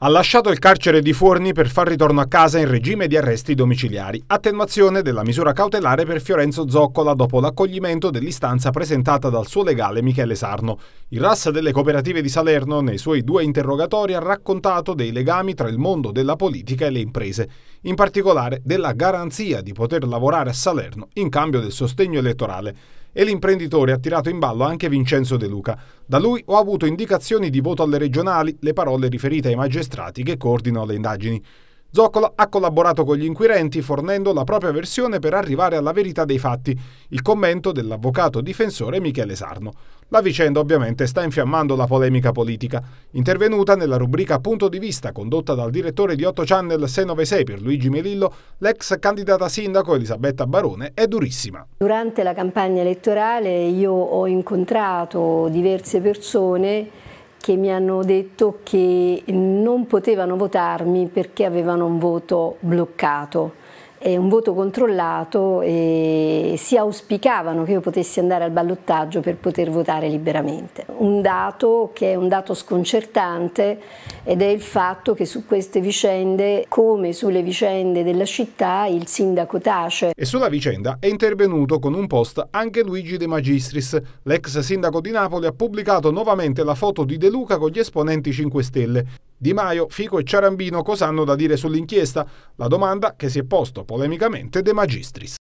Ha lasciato il carcere di Forni per far ritorno a casa in regime di arresti domiciliari. Attenuazione della misura cautelare per Fiorenzo Zoccola dopo l'accoglimento dell'istanza presentata dal suo legale Michele Sarno. Il RAS delle cooperative di Salerno, nei suoi due interrogatori, ha raccontato dei legami tra il mondo della politica e le imprese, in particolare della garanzia di poter lavorare a Salerno in cambio del sostegno elettorale e l'imprenditore ha tirato in ballo anche Vincenzo De Luca. Da lui ho avuto indicazioni di voto alle regionali, le parole riferite ai magistrati che coordinano le indagini. Zoccola ha collaborato con gli inquirenti fornendo la propria versione per arrivare alla verità dei fatti, il commento dell'avvocato difensore Michele Sarno. La vicenda ovviamente sta infiammando la polemica politica, intervenuta nella rubrica Punto di vista condotta dal direttore di 8 Channel 696 per Luigi Melillo, l'ex candidata sindaco Elisabetta Barone è durissima. Durante la campagna elettorale io ho incontrato diverse persone che mi hanno detto che non potevano votarmi perché avevano un voto bloccato è eh, un voto controllato e si auspicavano che io potessi andare al ballottaggio per poter votare liberamente. Un dato che è un dato sconcertante ed è il fatto che su queste vicende, come sulle vicende della città, il sindaco tace. E sulla vicenda è intervenuto con un post anche Luigi De Magistris. L'ex sindaco di Napoli ha pubblicato nuovamente la foto di De Luca con gli esponenti 5 Stelle di Maio, Fico e Ciarambino cosa hanno da dire sull'inchiesta? La domanda che si è posto polemicamente De Magistris.